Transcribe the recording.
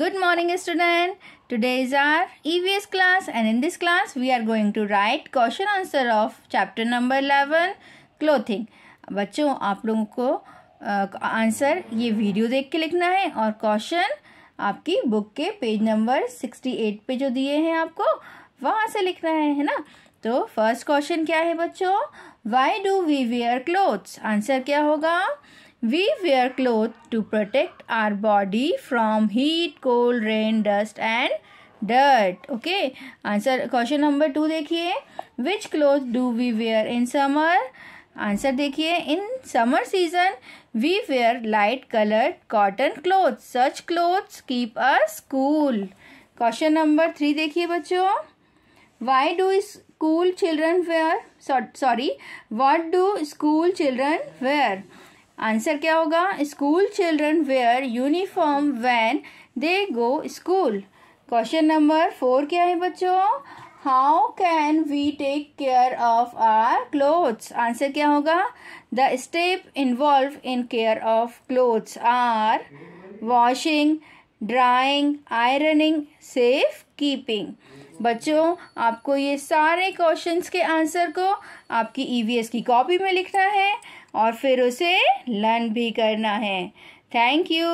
Good morning student. Today is our EVS class and in this class we are going to write question answer of chapter number 11 clothing. बच्चों आप लोगों को answer ये video देख के लिखना है और क्वेश्चन आपकी बुक के पेज नंबर सिक्सटी एट पे जो दिए हैं आपको वहाँ से लिखना है है ना तो फर्स्ट क्वेश्चन क्या है बच्चों why do we wear clothes answer क्या होगा We wear clothes to protect our body from heat, cold, rain, dust and dirt okay answer question number two देखिए which cloth do we wear in summer answer देखिए in summer season we wear light colour cotton cloth such clothes keep us cool question number three देखिए बच्चों why do school children wear sorry what do school children wear answer क्या होगा school children wear uniform when they go school question number four क्या है बच्चों how can we take care of our clothes answer क्या होगा the step involve in care of clothes are washing drying ironing safe keeping बच्चों आपको ये सारे questions के आंसर को आपकी ईवीएस e की कॉपी में लिखना है और फिर उसे लर्न भी करना है थैंक यू